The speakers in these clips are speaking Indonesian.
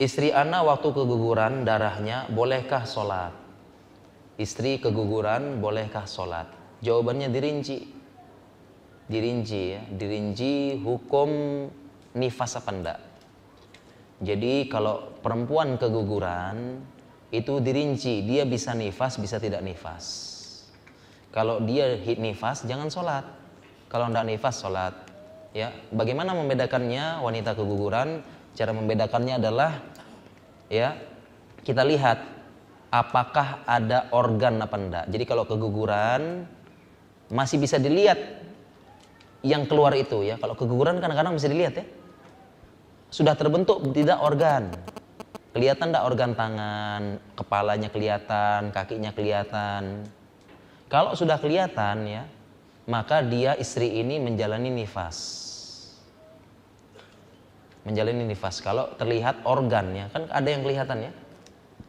Istri ana waktu keguguran darahnya bolehkah sholat? Istri keguguran bolehkah sholat? Jawabannya dirinci. Dirinci ya, dirinci hukum nifas apa enggak. Jadi kalau perempuan keguguran itu dirinci, dia bisa nifas, bisa tidak nifas. Kalau dia hit nifas, jangan sholat. Kalau enggak nifas, sholat. Ya, bagaimana membedakannya wanita keguguran Cara membedakannya adalah ya kita lihat apakah ada organ apa enggak. Jadi kalau keguguran masih bisa dilihat yang keluar itu ya. Kalau keguguran kadang-kadang bisa dilihat ya. Sudah terbentuk tidak organ. Kelihatan enggak organ tangan, kepalanya kelihatan, kakinya kelihatan. Kalau sudah kelihatan ya, maka dia istri ini menjalani nifas menjalani nifas. Kalau terlihat organnya, kan ada yang kelihatan ya.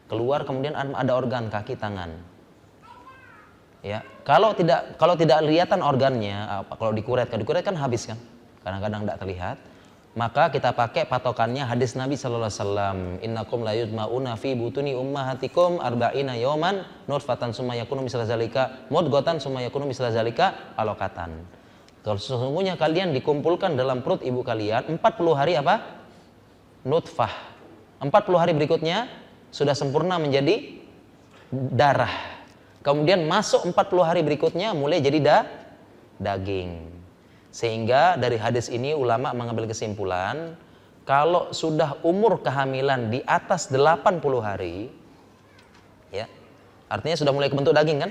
Keluar kemudian ada organ kaki, tangan. Ya, kalau tidak kalau tidak kelihatan organnya, apa eh, kalau dikuret, kalau dikuret kan habis kan? Kadang-kadang tidak terlihat. Maka kita pakai patokannya hadis Nabi sallallahu alaihi wasallam, "Innakum la fi butuni ummahatikum arba'ina yawman nurfatan summa yakunu mudgatan zalika mudghatan alokatan." Kalau sesungguhnya kalian dikumpulkan dalam perut ibu kalian 40 hari apa? Nutfah. 40 hari berikutnya sudah sempurna menjadi darah. Kemudian masuk 40 hari berikutnya mulai jadi da daging. Sehingga dari hadis ini ulama mengambil kesimpulan kalau sudah umur kehamilan di atas 80 hari ya. Artinya sudah mulai kebentuk daging kan?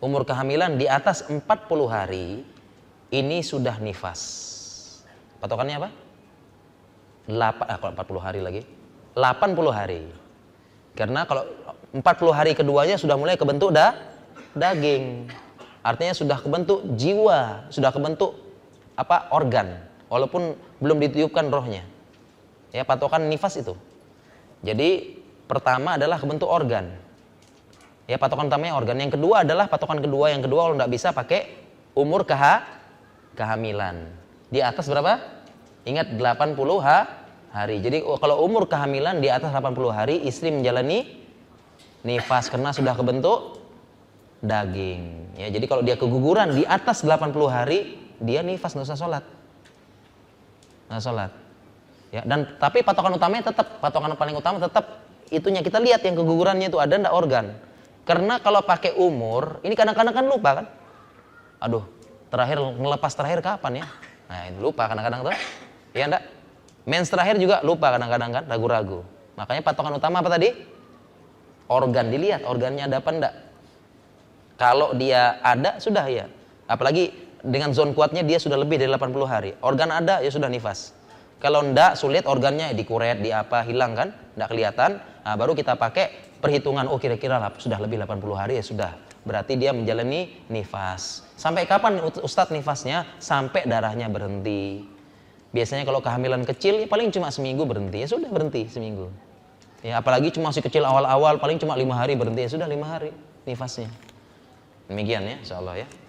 Umur kehamilan di atas 40 hari ini sudah nifas. Patokannya apa? 8, ah, kalau 40 hari lagi. 80 hari. Karena kalau 40 hari keduanya sudah mulai kebentuk da, daging. Artinya sudah kebentuk jiwa, sudah kebentuk apa organ, walaupun belum ditiupkan rohnya. Ya, patokan nifas itu. Jadi pertama adalah kebentuk organ. Ya, patokan utamanya organ. Yang kedua adalah patokan kedua, yang kedua kalau nggak bisa pakai umur keha kehamilan. Di atas berapa? Ingat 80 hari. Jadi oh, kalau umur kehamilan di atas 80 hari istri menjalani nifas karena sudah kebentuk daging. Ya, jadi kalau dia keguguran di atas 80 hari dia nifas nggak usah sholat. Nggak sholat. Ya, dan tapi patokan utamanya tetap patokan paling utama tetap itunya kita lihat yang kegugurannya itu ada ndak organ. Karena kalau pakai umur, ini kadang-kadang kan lupa kan. Aduh, Terakhir melepas terakhir kapan ya? Nah, lupa kadang-kadang tuh. Iya ndak Mens terakhir juga lupa kadang-kadang kan, ragu-ragu. Makanya patokan utama apa tadi? Organ dilihat, organnya ada apa enggak? Kalau dia ada sudah ya. Apalagi dengan zon kuatnya dia sudah lebih dari 80 hari. Organ ada ya sudah nifas. Kalau ndak sulit organnya dikuret, di apa hilang kan? Ndak kelihatan. Nah, baru kita pakai perhitungan oh kira-kira sudah lebih 80 hari ya sudah berarti dia menjalani nifas. Sampai kapan Ustadz nifasnya? Sampai darahnya berhenti. Biasanya kalau kehamilan kecil ya paling cuma seminggu berhenti, ya sudah berhenti seminggu. Ya apalagi cuma si kecil awal-awal paling cuma lima hari berhenti, ya sudah lima hari nifasnya. Demikian ya, insya Allah ya.